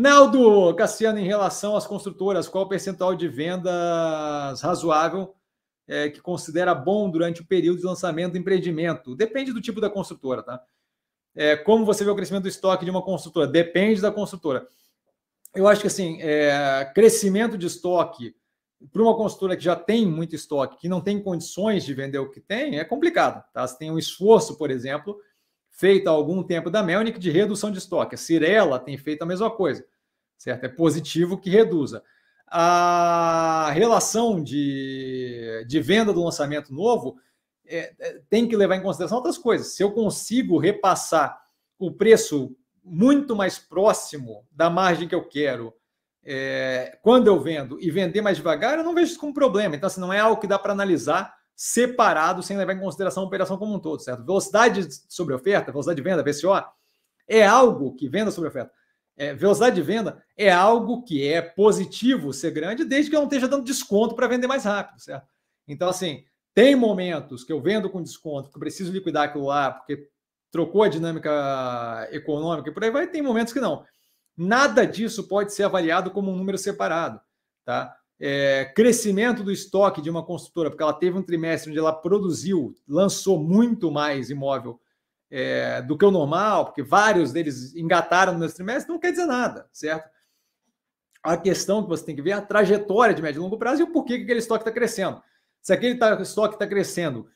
Naldo, Cassiano, em relação às construtoras, qual o percentual de vendas razoável é, que considera bom durante o período de lançamento do empreendimento? Depende do tipo da construtora, tá? É, como você vê o crescimento do estoque de uma construtora? Depende da construtora. Eu acho que assim, é, crescimento de estoque para uma construtora que já tem muito estoque, que não tem condições de vender o que tem, é complicado. Tá? Você tem um esforço, por exemplo, feita há algum tempo da Melnick de redução de estoque. A Cirela tem feito a mesma coisa, certo? É positivo que reduza. A relação de, de venda do lançamento novo é, é, tem que levar em consideração outras coisas. Se eu consigo repassar o preço muito mais próximo da margem que eu quero é, quando eu vendo e vender mais devagar, eu não vejo isso como problema. Então, assim, não é algo que dá para analisar separado, sem levar em consideração a operação como um todo, certo? Velocidade sobre oferta, velocidade de venda, VCO, é algo que venda sobre oferta. É, velocidade de venda é algo que é positivo ser grande, desde que eu não esteja dando desconto para vender mais rápido, certo? Então, assim, tem momentos que eu vendo com desconto, que eu preciso liquidar aquilo lá, porque trocou a dinâmica econômica e por aí vai, tem momentos que não. Nada disso pode ser avaliado como um número separado, tá? É, crescimento do estoque de uma construtora, porque ela teve um trimestre onde ela produziu, lançou muito mais imóvel é, do que o normal, porque vários deles engataram no mesmo trimestre, não quer dizer nada, certo? A questão que você tem que ver é a trajetória de médio e longo prazo e o porquê que aquele estoque está crescendo. Se aquele estoque está crescendo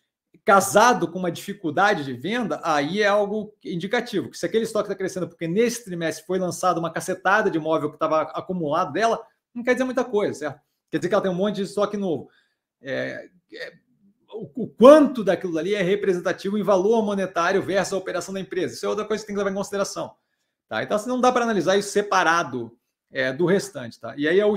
casado com uma dificuldade de venda, aí é algo indicativo. Que se aquele estoque está crescendo porque nesse trimestre foi lançado uma cacetada de imóvel que estava acumulado dela, não quer dizer muita coisa, certo? Quer dizer que ela tem um monte de estoque novo. É, é, o, o, quanto daquilo ali é representativo em valor monetário versus a operação da empresa. Isso é outra coisa que tem que levar em consideração. Tá? Então, assim, não dá para analisar isso separado é, do restante. Tá? E aí é o